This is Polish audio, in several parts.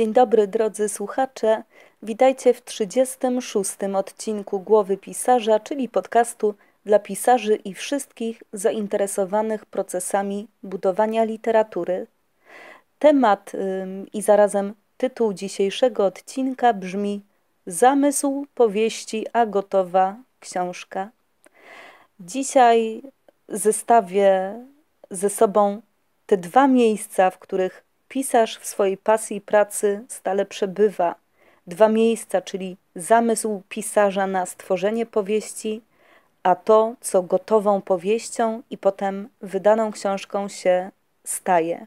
Dzień dobry drodzy słuchacze. Witajcie w 36. odcinku Głowy Pisarza, czyli podcastu dla pisarzy i wszystkich zainteresowanych procesami budowania literatury. Temat i zarazem tytuł dzisiejszego odcinka brzmi Zamysł powieści, a gotowa książka. Dzisiaj zestawię ze sobą te dwa miejsca, w których Pisarz w swojej pasji i pracy stale przebywa. Dwa miejsca, czyli zamysł pisarza na stworzenie powieści, a to, co gotową powieścią i potem wydaną książką się staje.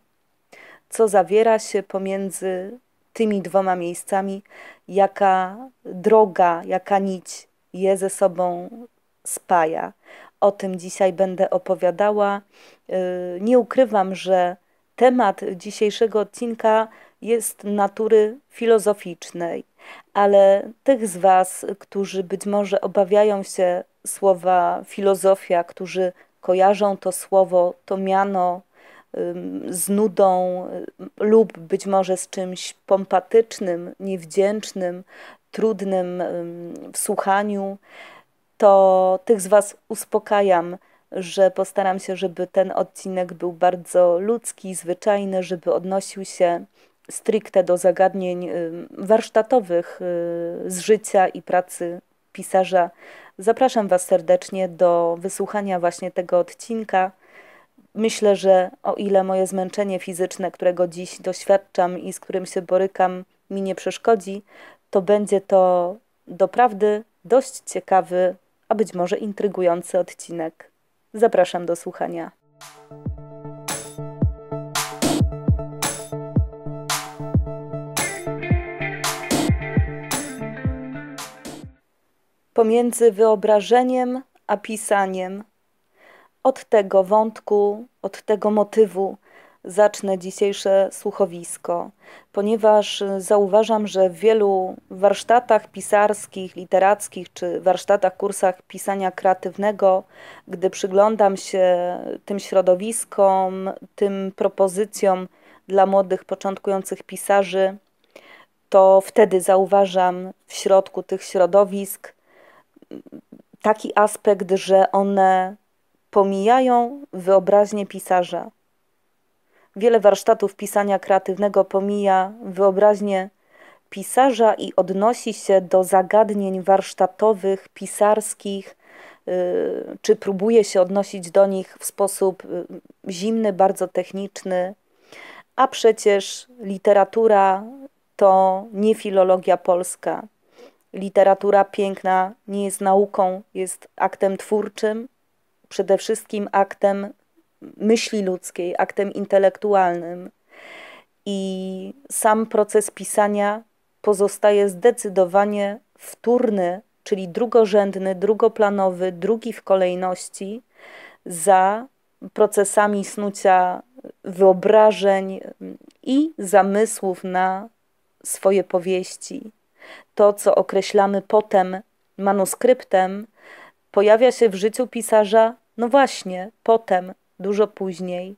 Co zawiera się pomiędzy tymi dwoma miejscami, jaka droga, jaka nić je ze sobą spaja. O tym dzisiaj będę opowiadała. Yy, nie ukrywam, że Temat dzisiejszego odcinka jest natury filozoficznej, ale tych z Was, którzy być może obawiają się słowa filozofia, którzy kojarzą to słowo, to miano z nudą lub być może z czymś pompatycznym, niewdzięcznym, trudnym w słuchaniu, to tych z Was uspokajam że postaram się, żeby ten odcinek był bardzo ludzki, zwyczajny, żeby odnosił się stricte do zagadnień y, warsztatowych y, z życia i pracy pisarza. Zapraszam Was serdecznie do wysłuchania właśnie tego odcinka. Myślę, że o ile moje zmęczenie fizyczne, którego dziś doświadczam i z którym się borykam, mi nie przeszkodzi, to będzie to doprawdy dość ciekawy, a być może intrygujący odcinek. Zapraszam do słuchania. Pomiędzy wyobrażeniem a pisaniem, od tego wątku, od tego motywu zacznę dzisiejsze słuchowisko, ponieważ y, zauważam, że w wielu warsztatach pisarskich, literackich czy warsztatach, kursach pisania kreatywnego, gdy przyglądam się tym środowiskom, tym propozycjom dla młodych, początkujących pisarzy, to wtedy zauważam w środku tych środowisk taki aspekt, że one pomijają wyobraźnię pisarza Wiele warsztatów pisania kreatywnego pomija wyobraźnię pisarza i odnosi się do zagadnień warsztatowych, pisarskich, y, czy próbuje się odnosić do nich w sposób y, zimny, bardzo techniczny. A przecież literatura to nie filologia polska. Literatura piękna nie jest nauką, jest aktem twórczym, przede wszystkim aktem myśli ludzkiej, aktem intelektualnym. I sam proces pisania pozostaje zdecydowanie wtórny, czyli drugorzędny, drugoplanowy, drugi w kolejności za procesami snucia wyobrażeń i zamysłów na swoje powieści. To, co określamy potem manuskryptem, pojawia się w życiu pisarza, no właśnie, potem, dużo później.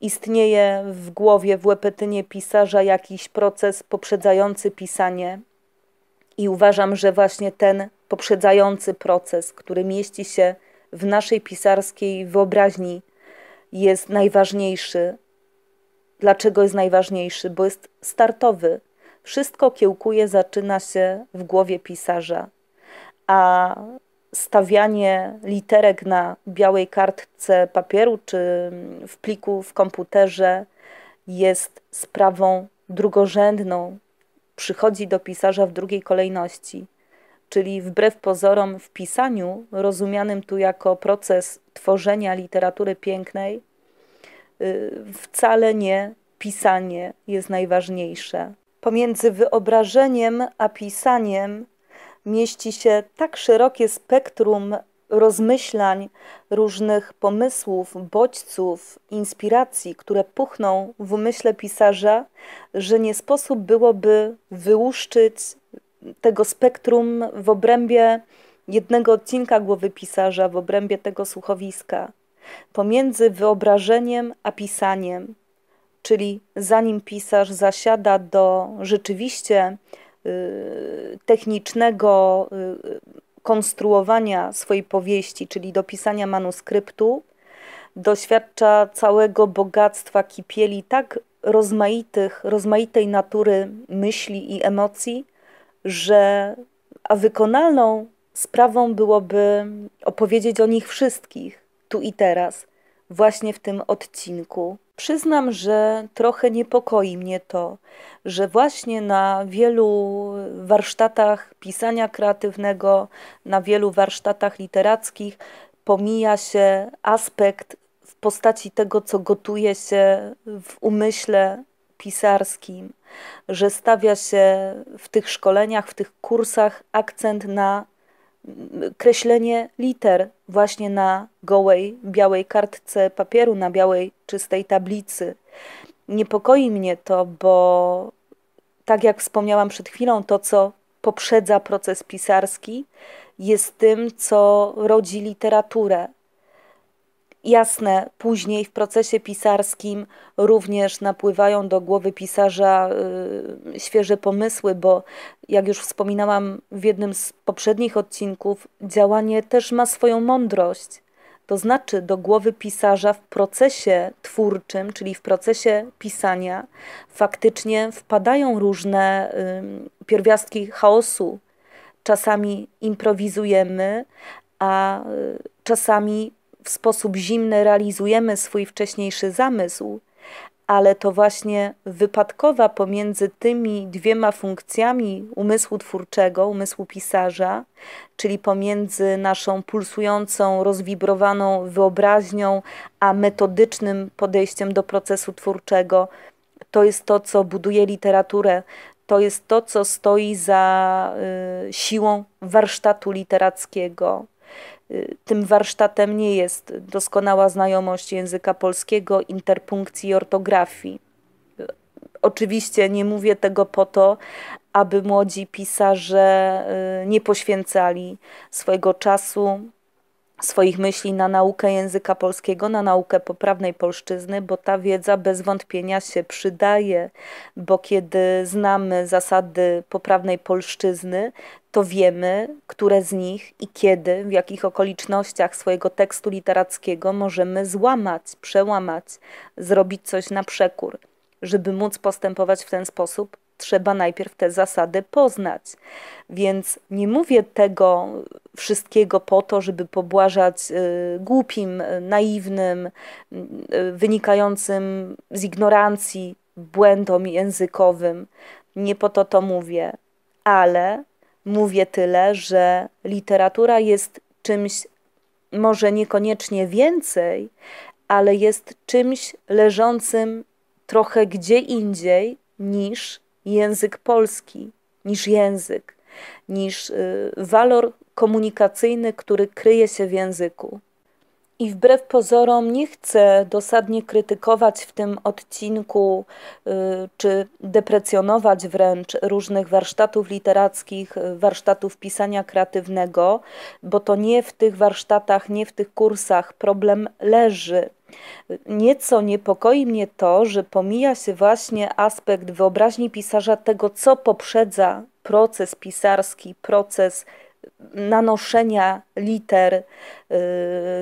Istnieje w głowie, w łepetynie pisarza jakiś proces poprzedzający pisanie, i uważam, że właśnie ten poprzedzający proces, który mieści się w naszej pisarskiej wyobraźni, jest najważniejszy. Dlaczego jest najważniejszy? Bo jest startowy. Wszystko kiełkuje, zaczyna się w głowie pisarza. A stawianie literek na białej kartce papieru czy w pliku w komputerze jest sprawą drugorzędną, przychodzi do pisarza w drugiej kolejności. Czyli wbrew pozorom w pisaniu, rozumianym tu jako proces tworzenia literatury pięknej, y, wcale nie pisanie jest najważniejsze. Pomiędzy wyobrażeniem a pisaniem mieści się tak szerokie spektrum rozmyślań, różnych pomysłów, bodźców, inspiracji, które puchną w umyśle pisarza, że nie sposób byłoby wyłuszczyć tego spektrum w obrębie jednego odcinka głowy pisarza, w obrębie tego słuchowiska, pomiędzy wyobrażeniem a pisaniem, czyli zanim pisarz zasiada do rzeczywiście Y, technicznego y, konstruowania swojej powieści, czyli dopisania manuskryptu, doświadcza całego bogactwa kipieli tak rozmaitych, rozmaitej natury myśli i emocji, że a wykonalną sprawą byłoby opowiedzieć o nich wszystkich tu i teraz, właśnie w tym odcinku. Przyznam, że trochę niepokoi mnie to, że właśnie na wielu warsztatach pisania kreatywnego, na wielu warsztatach literackich pomija się aspekt w postaci tego, co gotuje się w umyśle pisarskim, że stawia się w tych szkoleniach, w tych kursach akcent na kreślenie liter właśnie na gołej, białej kartce papieru, na białej, czystej tablicy. Niepokoi mnie to, bo tak jak wspomniałam przed chwilą, to co poprzedza proces pisarski jest tym, co rodzi literaturę. Jasne, później w procesie pisarskim również napływają do głowy pisarza y, świeże pomysły, bo jak już wspominałam w jednym z poprzednich odcinków, działanie też ma swoją mądrość. To znaczy, do głowy pisarza w procesie twórczym, czyli w procesie pisania, faktycznie wpadają różne y, pierwiastki chaosu. Czasami improwizujemy, a y, czasami w sposób zimny realizujemy swój wcześniejszy zamysł, ale to właśnie wypadkowa pomiędzy tymi dwiema funkcjami umysłu twórczego, umysłu pisarza, czyli pomiędzy naszą pulsującą, rozwibrowaną wyobraźnią, a metodycznym podejściem do procesu twórczego, to jest to, co buduje literaturę, to jest to, co stoi za y, siłą warsztatu literackiego. Y, tym warsztatem nie jest doskonała znajomość języka polskiego, interpunkcji i ortografii. Y, oczywiście nie mówię tego po to, aby młodzi pisarze y, nie poświęcali swojego czasu, swoich myśli na naukę języka polskiego, na naukę poprawnej polszczyzny, bo ta wiedza bez wątpienia się przydaje, bo kiedy znamy zasady poprawnej polszczyzny, to wiemy, które z nich i kiedy, w jakich okolicznościach swojego tekstu literackiego możemy złamać, przełamać, zrobić coś na przekór. Żeby móc postępować w ten sposób, trzeba najpierw te zasady poznać. Więc nie mówię tego wszystkiego po to, żeby pobłażać y, głupim, y, naiwnym, y, wynikającym z ignorancji błędom językowym. Nie po to to mówię, ale mówię tyle, że literatura jest czymś może niekoniecznie więcej, ale jest czymś leżącym trochę gdzie indziej niż język polski, niż język, niż y, walor komunikacyjny, który kryje się w języku. I wbrew pozorom nie chcę dosadnie krytykować w tym odcinku y, czy deprecjonować wręcz różnych warsztatów literackich, warsztatów pisania kreatywnego, bo to nie w tych warsztatach, nie w tych kursach problem leży. Nieco niepokoi mnie to, że pomija się właśnie aspekt wyobraźni pisarza tego, co poprzedza proces pisarski, proces nanoszenia liter y,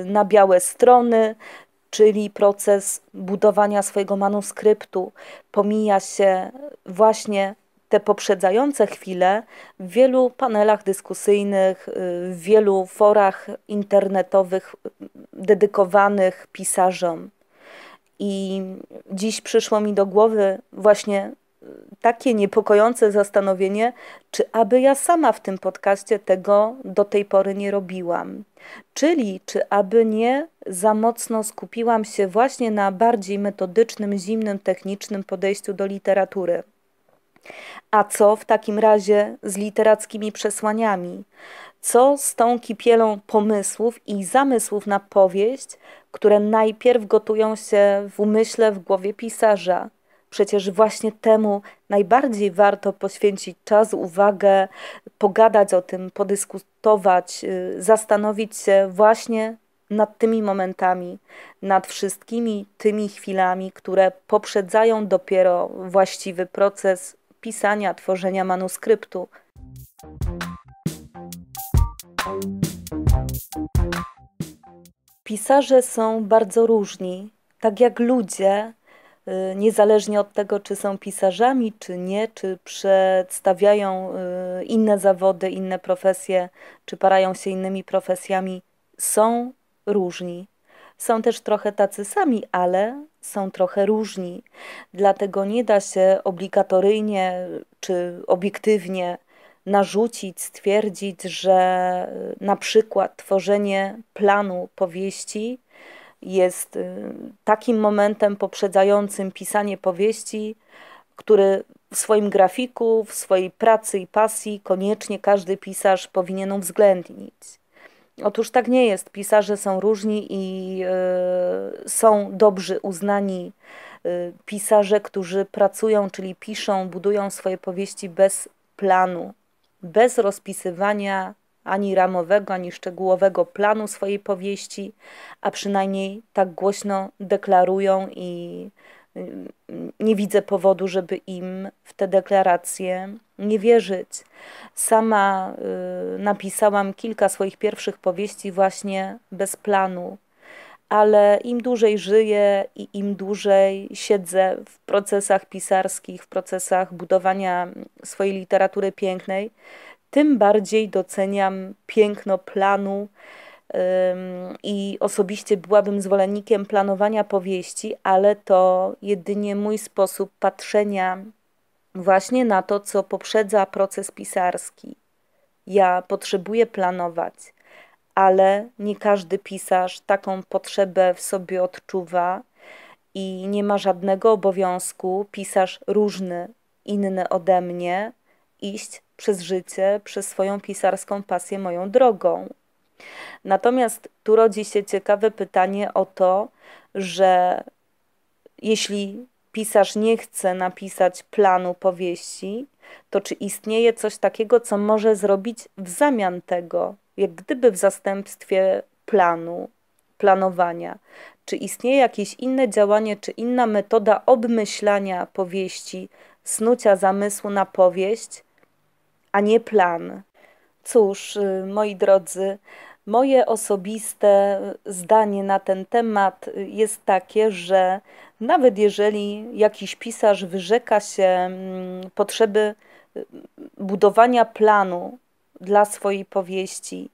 na białe strony, czyli proces budowania swojego manuskryptu. Pomija się właśnie te poprzedzające chwile w wielu panelach dyskusyjnych, y, w wielu forach internetowych y, dedykowanych pisarzom. I dziś przyszło mi do głowy właśnie y, takie niepokojące zastanowienie, czy aby ja sama w tym podcaście tego do tej pory nie robiłam. Czyli, czy aby nie za mocno skupiłam się właśnie na bardziej metodycznym, zimnym, technicznym podejściu do literatury. A co w takim razie z literackimi przesłaniami? Co z tą kipielą pomysłów i zamysłów na powieść, które najpierw gotują się w umyśle, w głowie pisarza? Przecież właśnie temu najbardziej warto poświęcić czas, uwagę, pogadać o tym, podyskutować, y, zastanowić się właśnie nad tymi momentami, nad wszystkimi tymi chwilami, które poprzedzają dopiero właściwy proces pisania, tworzenia manuskryptu. Pisarze są bardzo różni, tak jak ludzie, y, niezależnie od tego, czy są pisarzami, czy nie, czy przedstawiają y, inne zawody, inne profesje, czy parają się innymi profesjami, są różni. Są też trochę tacy sami, ale są trochę różni. Dlatego nie da się obligatoryjnie czy obiektywnie narzucić, stwierdzić, że na przykład tworzenie planu powieści jest y, takim momentem poprzedzającym pisanie powieści, który w swoim grafiku, w swojej pracy i pasji koniecznie każdy pisarz powinien uwzględnić. Otóż tak nie jest. Pisarze są różni i y, są dobrzy, uznani y, pisarze, którzy pracują, czyli piszą, budują swoje powieści bez planu, bez rozpisywania ani ramowego, ani szczegółowego planu swojej powieści, a przynajmniej tak głośno deklarują i nie widzę powodu, żeby im w te deklaracje nie wierzyć. Sama y, napisałam kilka swoich pierwszych powieści właśnie bez planu, ale im dłużej żyję i im dłużej siedzę w procesach pisarskich, w procesach budowania swojej literatury pięknej, tym bardziej doceniam piękno planu i osobiście byłabym zwolennikiem planowania powieści, ale to jedynie mój sposób patrzenia właśnie na to, co poprzedza proces pisarski. Ja potrzebuję planować, ale nie każdy pisarz taką potrzebę w sobie odczuwa i nie ma żadnego obowiązku pisarz różny, inny ode mnie iść przez życie, przez swoją pisarską pasję moją drogą. Natomiast tu rodzi się ciekawe pytanie o to, że jeśli pisarz nie chce napisać planu powieści, to czy istnieje coś takiego, co może zrobić w zamian tego, jak gdyby w zastępstwie planu, planowania? Czy istnieje jakieś inne działanie, czy inna metoda obmyślania powieści, snucia zamysłu na powieść, a nie plan? Cóż, y, moi drodzy, Moje osobiste zdanie na ten temat jest takie, że nawet jeżeli jakiś pisarz wyrzeka się mm, potrzeby mm, budowania planu dla swojej powieści,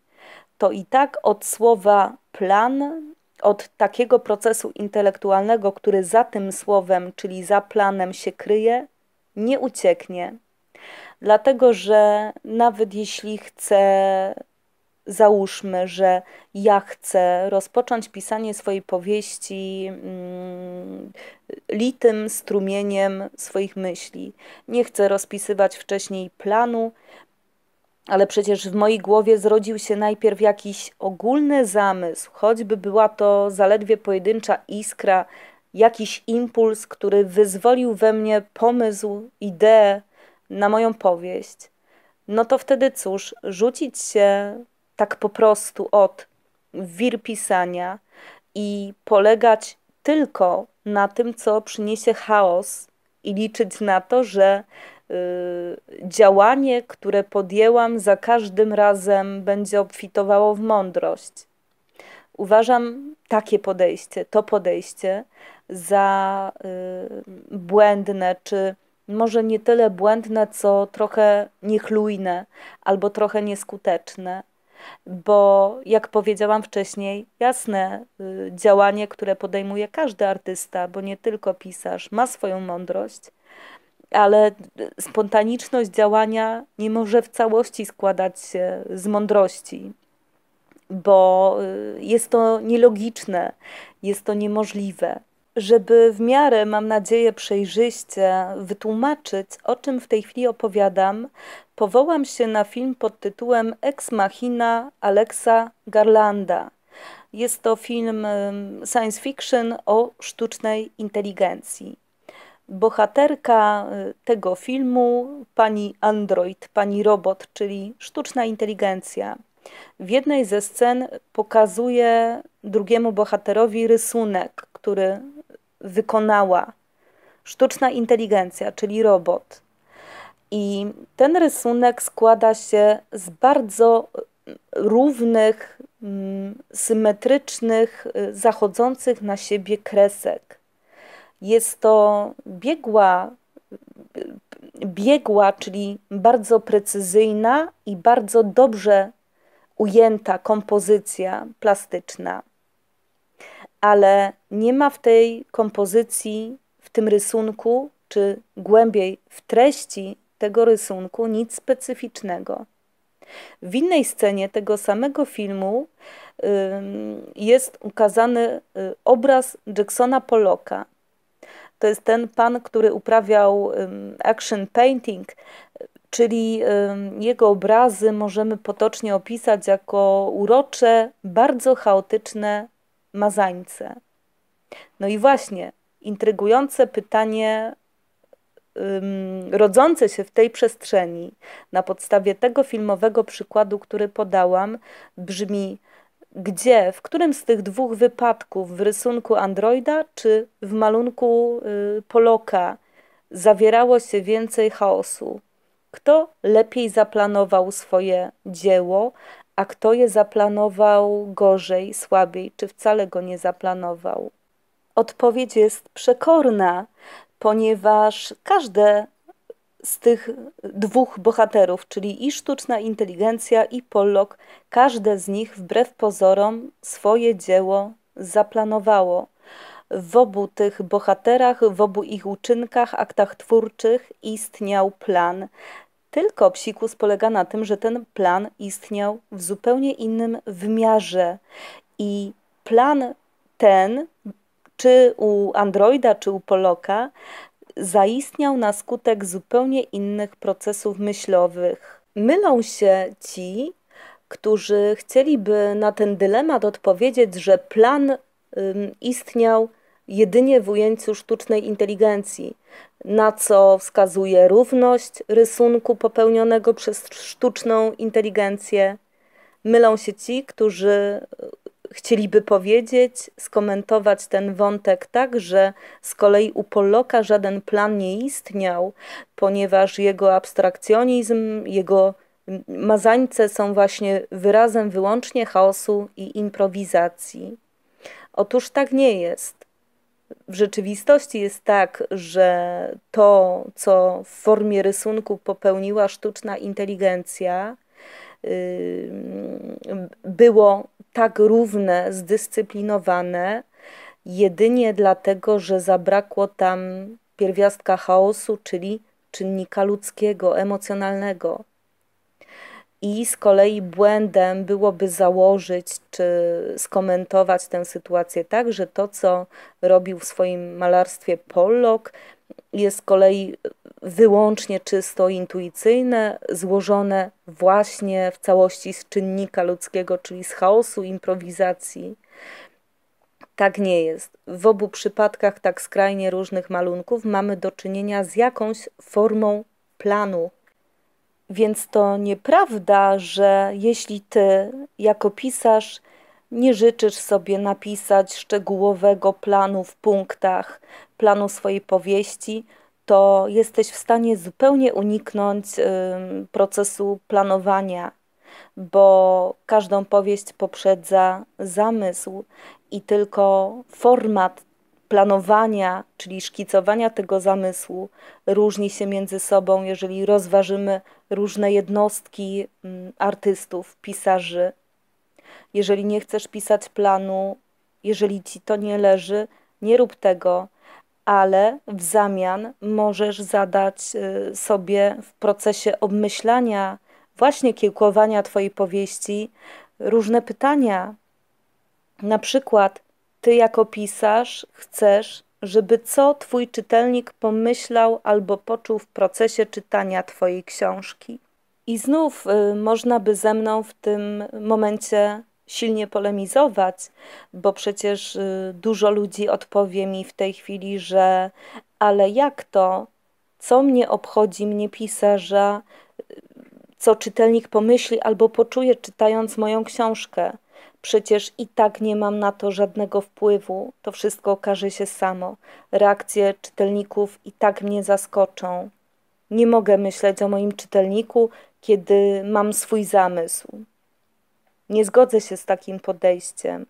to i tak od słowa plan, od takiego procesu intelektualnego, który za tym słowem, czyli za planem się kryje, nie ucieknie. Dlatego, że nawet jeśli chce załóżmy, że ja chcę rozpocząć pisanie swojej powieści mm, litym strumieniem swoich myśli. Nie chcę rozpisywać wcześniej planu, ale przecież w mojej głowie zrodził się najpierw jakiś ogólny zamysł, choćby była to zaledwie pojedyncza iskra, jakiś impuls, który wyzwolił we mnie pomysł, ideę na moją powieść. No to wtedy cóż, rzucić się tak po prostu od wir pisania i polegać tylko na tym, co przyniesie chaos i liczyć na to, że y, działanie, które podjęłam, za każdym razem będzie obfitowało w mądrość. Uważam takie podejście, to podejście za y, błędne, czy może nie tyle błędne, co trochę niechlujne albo trochę nieskuteczne. Bo, jak powiedziałam wcześniej, jasne y, działanie, które podejmuje każdy artysta, bo nie tylko pisarz, ma swoją mądrość, ale y, spontaniczność działania nie może w całości składać się z mądrości, bo y, jest to nielogiczne, jest to niemożliwe. Żeby w miarę, mam nadzieję, przejrzyście wytłumaczyć, o czym w tej chwili opowiadam, powołam się na film pod tytułem Ex Machina Alexa Garlanda. Jest to film science fiction o sztucznej inteligencji. Bohaterka e, tego filmu, pani Android, pani robot, czyli sztuczna inteligencja, w jednej ze scen pokazuje drugiemu bohaterowi rysunek, który wykonała sztuczna inteligencja, czyli robot. I ten rysunek składa się z bardzo mm, równych, mm, symetrycznych, y, zachodzących na siebie kresek. Jest to biegła, y, biegła, czyli bardzo precyzyjna i bardzo dobrze ujęta kompozycja plastyczna. Ale nie ma w tej kompozycji, w tym rysunku, czy głębiej w treści tego rysunku nic specyficznego. W innej scenie tego samego filmu jest ukazany y, obraz Jacksona Pollocka. To jest ten pan, który uprawiał action painting, czyli jego obrazy możemy potocznie opisać jako urocze, bardzo chaotyczne mazańce. No i właśnie, intrygujące pytanie rodzące się w tej przestrzeni na podstawie tego filmowego przykładu, który podałam, brzmi gdzie, w którym z tych dwóch wypadków, w rysunku Androida czy w malunku y, Poloka, zawierało się więcej chaosu? Kto lepiej zaplanował swoje dzieło, a kto je zaplanował gorzej, słabiej, czy wcale go nie zaplanował? Odpowiedź jest przekorna ponieważ każde z tych dwóch bohaterów, czyli i sztuczna inteligencja, i Pollock, każde z nich wbrew pozorom swoje dzieło zaplanowało. W obu tych bohaterach, w obu ich uczynkach, aktach twórczych istniał plan. Tylko psikus polega na tym, że ten plan istniał w zupełnie innym wymiarze i plan ten czy u Androida, czy u Poloka, zaistniał na skutek zupełnie innych procesów myślowych. Mylą się ci, którzy chcieliby na ten dylemat odpowiedzieć, że plan ym, istniał jedynie w ujęciu sztucznej inteligencji, na co wskazuje równość rysunku popełnionego przez sztuczną inteligencję. Mylą się ci, którzy chcieliby powiedzieć, skomentować ten wątek tak, że z kolei u Polloka żaden plan nie istniał, ponieważ jego abstrakcjonizm, jego mazańce są właśnie wyrazem wyłącznie chaosu i improwizacji. Otóż tak nie jest. W rzeczywistości jest tak, że to, co w formie rysunku popełniła sztuczna inteligencja, yy, było tak równe, zdyscyplinowane, jedynie dlatego, że zabrakło tam pierwiastka chaosu, czyli czynnika ludzkiego, emocjonalnego. I z kolei błędem byłoby założyć czy skomentować tę sytuację tak, że to, co robił w swoim malarstwie Pollock, jest z kolei wyłącznie czysto intuicyjne, złożone właśnie w całości z czynnika ludzkiego, czyli z chaosu, improwizacji. Tak nie jest. W obu przypadkach tak skrajnie różnych malunków mamy do czynienia z jakąś formą planu. Więc to nieprawda, że jeśli ty jako pisarz nie życzysz sobie napisać szczegółowego planu w punktach, planu swojej powieści, to jesteś w stanie zupełnie uniknąć procesu planowania, bo każdą powieść poprzedza zamysł i tylko format planowania, czyli szkicowania tego zamysłu, różni się między sobą, jeżeli rozważymy różne jednostki artystów, pisarzy. Jeżeli nie chcesz pisać planu, jeżeli ci to nie leży, nie rób tego ale w zamian możesz zadać y, sobie w procesie obmyślania, właśnie kiełkowania Twojej powieści, różne pytania. Na przykład, Ty jako pisarz chcesz, żeby co Twój czytelnik pomyślał albo poczuł w procesie czytania Twojej książki. I znów y, można by ze mną w tym momencie silnie polemizować, bo przecież y, dużo ludzi odpowie mi w tej chwili, że ale jak to, co mnie obchodzi, mnie pisarza, y, co czytelnik pomyśli albo poczuje czytając moją książkę. Przecież i tak nie mam na to żadnego wpływu, to wszystko okaże się samo. Reakcje czytelników i tak mnie zaskoczą. Nie mogę myśleć o moim czytelniku, kiedy mam swój zamysł. Nie zgodzę się z takim podejściem.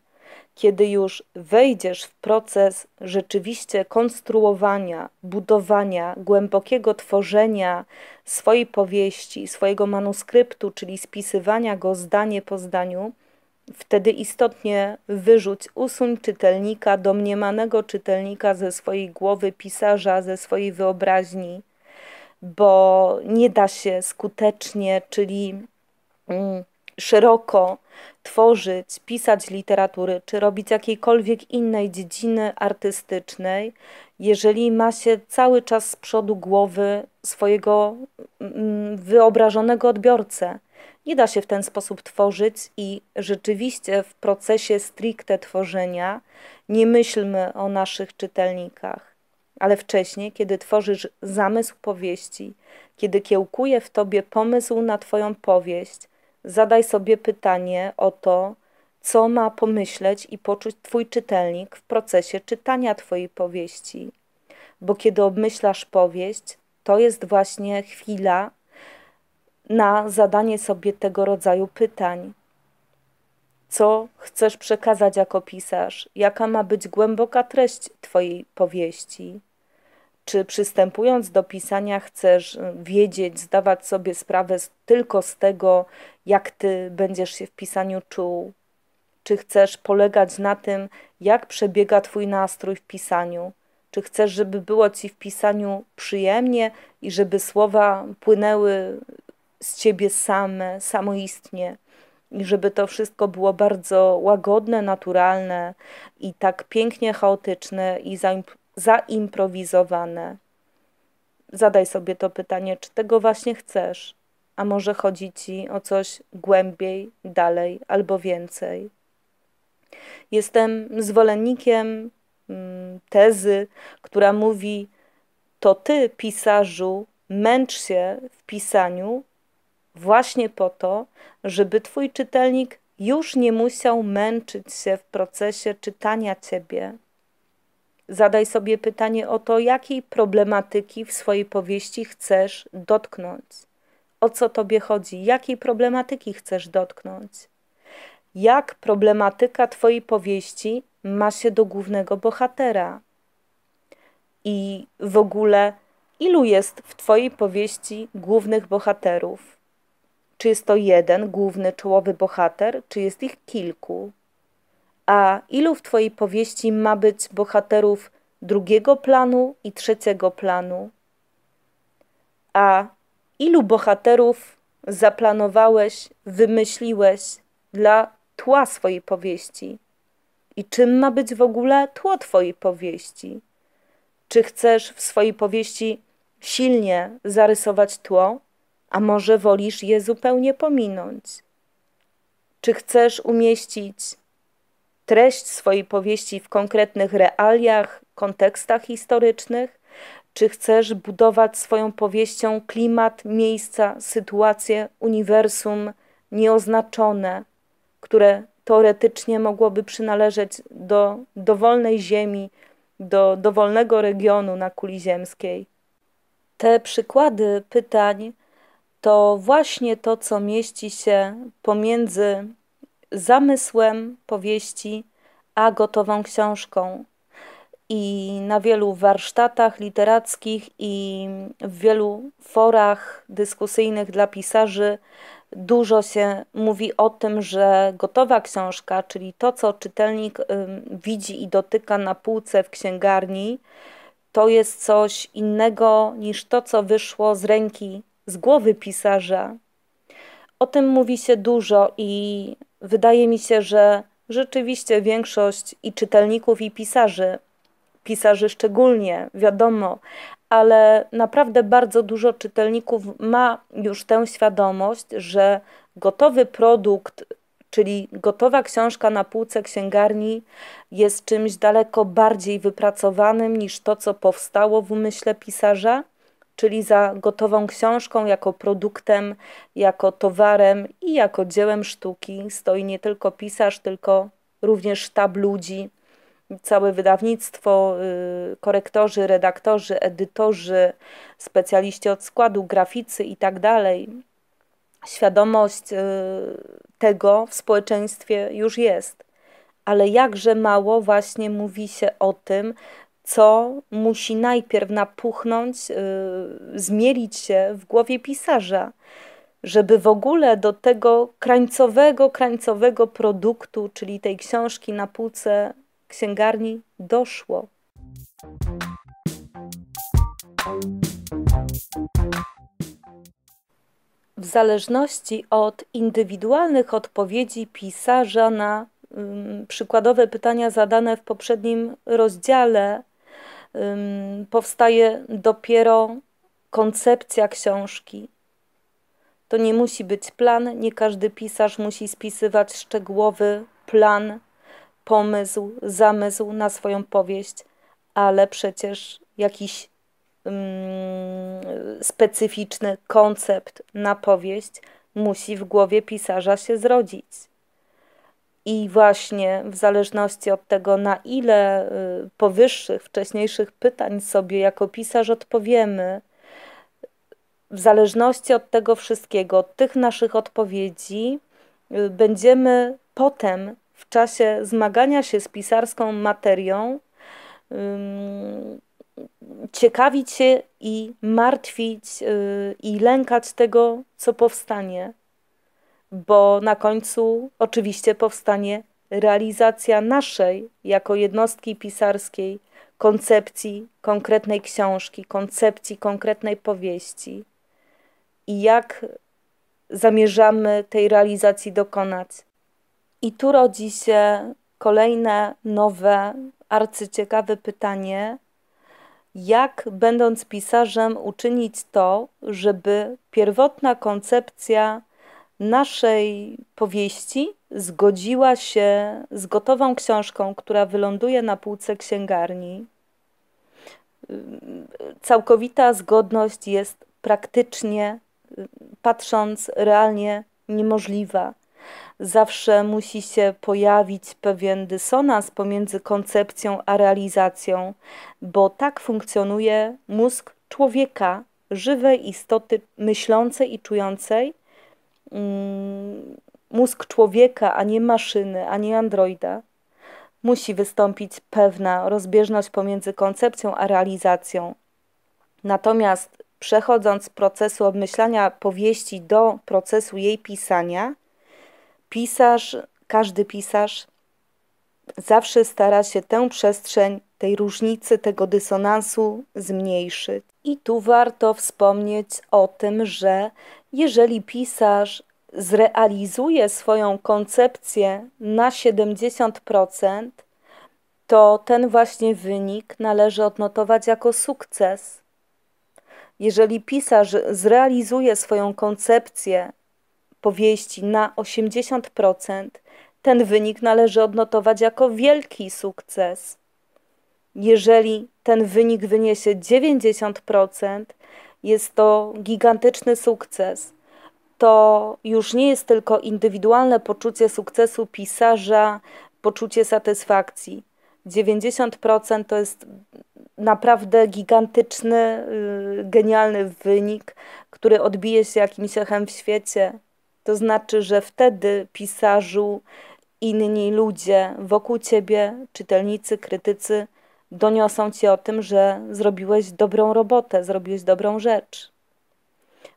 Kiedy już wejdziesz w proces rzeczywiście konstruowania, budowania, głębokiego tworzenia swojej powieści, swojego manuskryptu, czyli spisywania go zdanie po zdaniu, wtedy istotnie wyrzuć, usuń czytelnika, domniemanego czytelnika ze swojej głowy, pisarza, ze swojej wyobraźni, bo nie da się skutecznie, czyli mm, szeroko tworzyć, pisać literatury, czy robić jakiejkolwiek innej dziedziny artystycznej, jeżeli ma się cały czas z przodu głowy swojego mm, wyobrażonego odbiorcę. Nie da się w ten sposób tworzyć i rzeczywiście w procesie stricte tworzenia nie myślmy o naszych czytelnikach. Ale wcześniej, kiedy tworzysz zamysł powieści, kiedy kiełkuje w tobie pomysł na twoją powieść, zadaj sobie pytanie o to, co ma pomyśleć i poczuć Twój czytelnik w procesie czytania Twojej powieści. Bo kiedy obmyślasz powieść, to jest właśnie chwila na zadanie sobie tego rodzaju pytań. Co chcesz przekazać jako pisarz? Jaka ma być głęboka treść Twojej powieści? Czy przystępując do pisania chcesz y, wiedzieć, zdawać sobie sprawę tylko z tego, jak ty będziesz się w pisaniu czuł? Czy chcesz polegać na tym, jak przebiega twój nastrój w pisaniu? Czy chcesz, żeby było ci w pisaniu przyjemnie i żeby słowa płynęły z ciebie same, samoistnie? i żeby to wszystko było bardzo łagodne, naturalne i tak pięknie chaotyczne i zaimprowizowane. Zadaj sobie to pytanie, czy tego właśnie chcesz, a może chodzi ci o coś głębiej, dalej albo więcej. Jestem zwolennikiem mm, tezy, która mówi: To ty, pisarzu, męcz się w pisaniu właśnie po to, żeby twój czytelnik już nie musiał męczyć się w procesie czytania ciebie, Zadaj sobie pytanie o to, jakiej problematyki w swojej powieści chcesz dotknąć. O co tobie chodzi? Jakiej problematyki chcesz dotknąć? Jak problematyka twojej powieści ma się do głównego bohatera? I w ogóle, ilu jest w twojej powieści głównych bohaterów? Czy jest to jeden główny czołowy bohater, czy jest ich kilku? A ilu w Twojej powieści ma być bohaterów drugiego planu i trzeciego planu? A ilu bohaterów zaplanowałeś, wymyśliłeś dla tła swojej powieści? I czym ma być w ogóle tło Twojej powieści? Czy chcesz w swojej powieści silnie zarysować tło, a może wolisz je zupełnie pominąć? Czy chcesz umieścić treść swojej powieści w konkretnych realiach, kontekstach historycznych? Czy chcesz budować swoją powieścią klimat, miejsca, sytuacje, uniwersum nieoznaczone, które teoretycznie mogłoby przynależeć do dowolnej ziemi, do dowolnego regionu na kuli ziemskiej? Te przykłady pytań to właśnie to, co mieści się pomiędzy zamysłem powieści, a gotową książką. I na wielu warsztatach literackich i w wielu forach dyskusyjnych dla pisarzy dużo się mówi o tym, że gotowa książka, czyli to, co czytelnik widzi i dotyka na półce w księgarni, to jest coś innego niż to, co wyszło z ręki, z głowy pisarza. O tym mówi się dużo i Wydaje mi się, że rzeczywiście większość i czytelników, i pisarzy, pisarzy szczególnie, wiadomo, ale naprawdę bardzo dużo czytelników ma już tę świadomość, że gotowy produkt, czyli gotowa książka na półce księgarni, jest czymś daleko bardziej wypracowanym niż to, co powstało w umyśle pisarza czyli za gotową książką, jako produktem, jako towarem i jako dziełem sztuki stoi nie tylko pisarz, tylko również sztab ludzi, całe wydawnictwo, y, korektorzy, redaktorzy, edytorzy, specjaliści od składu, graficy itd. Tak Świadomość y, tego w społeczeństwie już jest ale jakże mało właśnie mówi się o tym, co musi najpierw napuchnąć, yy, zmielić się w głowie pisarza, żeby w ogóle do tego krańcowego, krańcowego produktu, czyli tej książki na półce księgarni, doszło. W zależności od indywidualnych odpowiedzi pisarza na przykładowe pytania zadane w poprzednim rozdziale powstaje dopiero koncepcja książki. To nie musi być plan, nie każdy pisarz musi spisywać szczegółowy plan, pomysł, zamysł na swoją powieść, ale przecież jakiś specyficzny koncept na powieść musi w głowie pisarza się zrodzić. I właśnie w zależności od tego, na ile y, powyższych, wcześniejszych pytań sobie jako pisarz odpowiemy, w zależności od tego wszystkiego, od tych naszych odpowiedzi, y, będziemy potem w czasie zmagania się z pisarską materią ciekawić się i martwić y, i lękać tego, co powstanie bo na końcu oczywiście powstanie realizacja naszej jako jednostki pisarskiej koncepcji konkretnej książki, koncepcji konkretnej powieści i jak zamierzamy tej realizacji dokonać. I tu rodzi się kolejne nowe, arcyciekawe pytanie: jak, będąc pisarzem, uczynić to, żeby pierwotna koncepcja naszej powieści zgodziła się z gotową książką, która wyląduje na półce księgarni. Całkowita zgodność jest praktycznie, patrząc realnie, niemożliwa. Zawsze musi się pojawić pewien dysonans pomiędzy koncepcją a realizacją, bo tak funkcjonuje mózg człowieka, żywej istoty myślącej i czującej, Mm, mózg człowieka, a nie maszyny, a nie androida, musi wystąpić pewna rozbieżność pomiędzy koncepcją a realizacją. Natomiast przechodząc z procesu obmyślania powieści do procesu jej pisania, pisarz, każdy pisarz zawsze stara się tę przestrzeń tej różnicy, tego dysonansu zmniejszyć. I tu warto wspomnieć o tym, że jeżeli pisarz zrealizuje swoją koncepcję na 70%, to ten właśnie wynik należy odnotować jako sukces. Jeżeli pisarz zrealizuje swoją koncepcję powieści na 80%, ten wynik należy odnotować jako wielki sukces. Jeżeli ten wynik wyniesie 90%, jest to gigantyczny sukces. To już nie jest tylko indywidualne poczucie sukcesu pisarza, poczucie satysfakcji. 90% to jest naprawdę gigantyczny, y, genialny wynik, który odbije się jakimś echem w świecie. To znaczy, że wtedy pisarzu, inni ludzie wokół ciebie, czytelnicy, krytycy, doniosą ci o tym, że zrobiłeś dobrą robotę, zrobiłeś dobrą rzecz.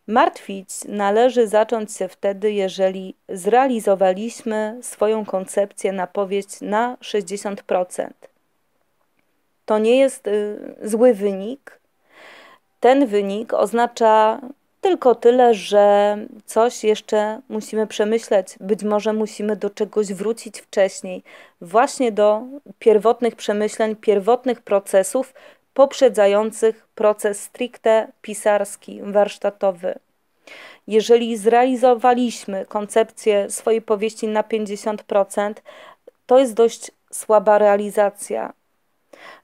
Martwić należy zacząć się wtedy, jeżeli zrealizowaliśmy swoją koncepcję na powieść na 60%. To nie jest y, zły wynik. Ten wynik oznacza tylko tyle, że coś jeszcze musimy przemyśleć. Być może musimy do czegoś wrócić wcześniej, właśnie do pierwotnych przemyśleń, pierwotnych procesów poprzedzających proces stricte pisarski, warsztatowy. Jeżeli zrealizowaliśmy koncepcję swojej powieści na 50%, to jest dość słaba realizacja.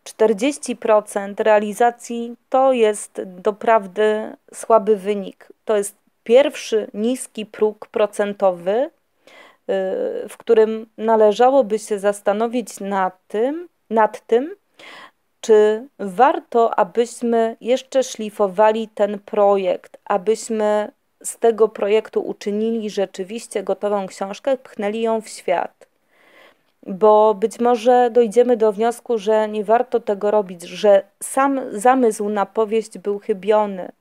40% realizacji to jest doprawdy słaby wynik. To jest pierwszy niski próg procentowy, y, w którym należałoby się zastanowić nad tym, nad tym czy warto, abyśmy jeszcze szlifowali ten projekt, abyśmy z tego projektu uczynili rzeczywiście gotową książkę, pchnęli ją w świat bo być może dojdziemy do wniosku, że nie warto tego robić, że sam zamysł na powieść był chybiony.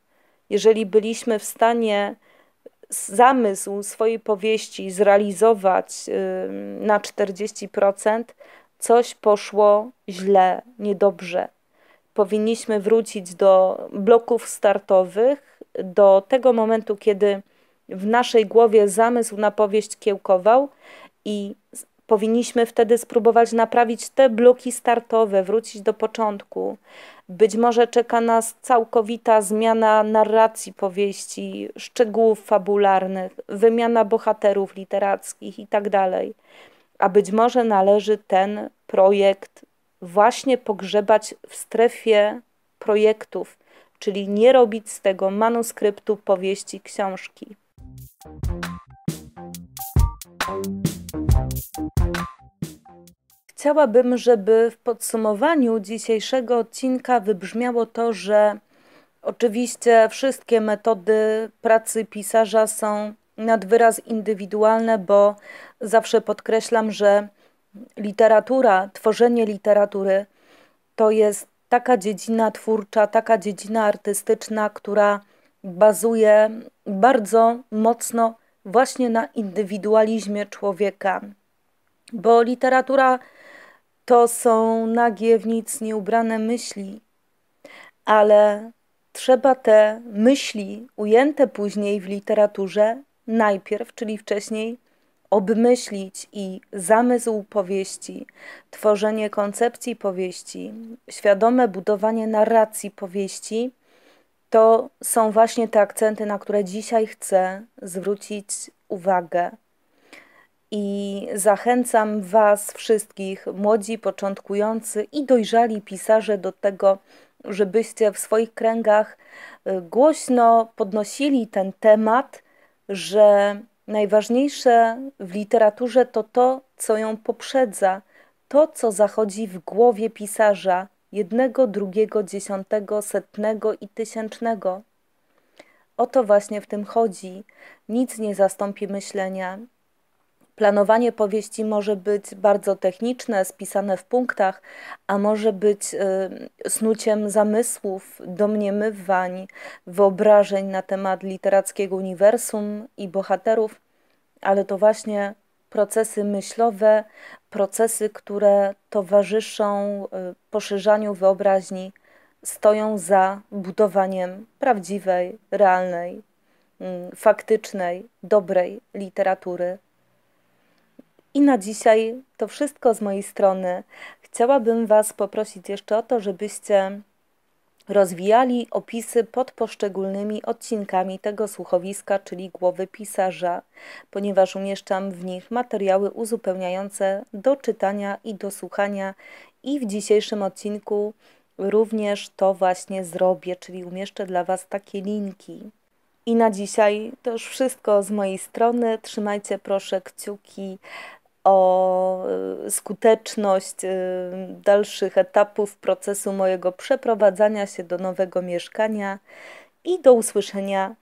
Jeżeli byliśmy w stanie zamysł swojej powieści zrealizować na 40%, coś poszło źle, niedobrze. Powinniśmy wrócić do bloków startowych, do tego momentu, kiedy w naszej głowie zamysł na powieść kiełkował i Powinniśmy wtedy spróbować naprawić te bloki startowe, wrócić do początku. Być może czeka nas całkowita zmiana narracji powieści, szczegółów fabularnych, wymiana bohaterów literackich itd. Tak A być może należy ten projekt właśnie pogrzebać w strefie projektów, czyli nie robić z tego manuskryptu powieści książki. Chciałabym, żeby w podsumowaniu dzisiejszego odcinka wybrzmiało to, że oczywiście wszystkie metody pracy pisarza są nad wyraz indywidualne, bo zawsze podkreślam, że literatura, tworzenie literatury to jest taka dziedzina twórcza, taka dziedzina artystyczna, która bazuje bardzo mocno właśnie na indywidualizmie człowieka bo literatura to są nagie w nic nieubrane myśli, ale trzeba te myśli ujęte później w literaturze najpierw, czyli wcześniej, obmyślić i zamysł powieści, tworzenie koncepcji powieści, świadome budowanie narracji powieści, to są właśnie te akcenty, na które dzisiaj chcę zwrócić uwagę i zachęcam Was wszystkich, młodzi, początkujący i dojrzali pisarze, do tego, żebyście w swoich kręgach y, głośno podnosili ten temat, że najważniejsze w literaturze to to, co ją poprzedza, to, co zachodzi w głowie pisarza jednego, drugiego, dziesiątego, setnego i tysięcznego. O to właśnie w tym chodzi. Nic nie zastąpi myślenia, Planowanie powieści może być bardzo techniczne, spisane w punktach, a może być y, snuciem zamysłów, domniemywań, wyobrażeń na temat literackiego uniwersum i bohaterów, ale to właśnie procesy myślowe, procesy, które towarzyszą y, poszerzaniu wyobraźni, stoją za budowaniem prawdziwej, realnej, mm, faktycznej, dobrej literatury i na dzisiaj to wszystko z mojej strony. Chciałabym Was poprosić jeszcze o to, żebyście rozwijali opisy pod poszczególnymi odcinkami tego słuchowiska, czyli głowy pisarza, ponieważ umieszczam w nich materiały uzupełniające do czytania i do słuchania. I w dzisiejszym odcinku również to właśnie zrobię, czyli umieszczę dla Was takie linki. I na dzisiaj to już wszystko z mojej strony. Trzymajcie proszę kciuki o y, skuteczność y, dalszych etapów procesu mojego przeprowadzania się do nowego mieszkania i do usłyszenia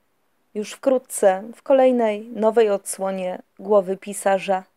już wkrótce w kolejnej nowej odsłonie głowy pisarza.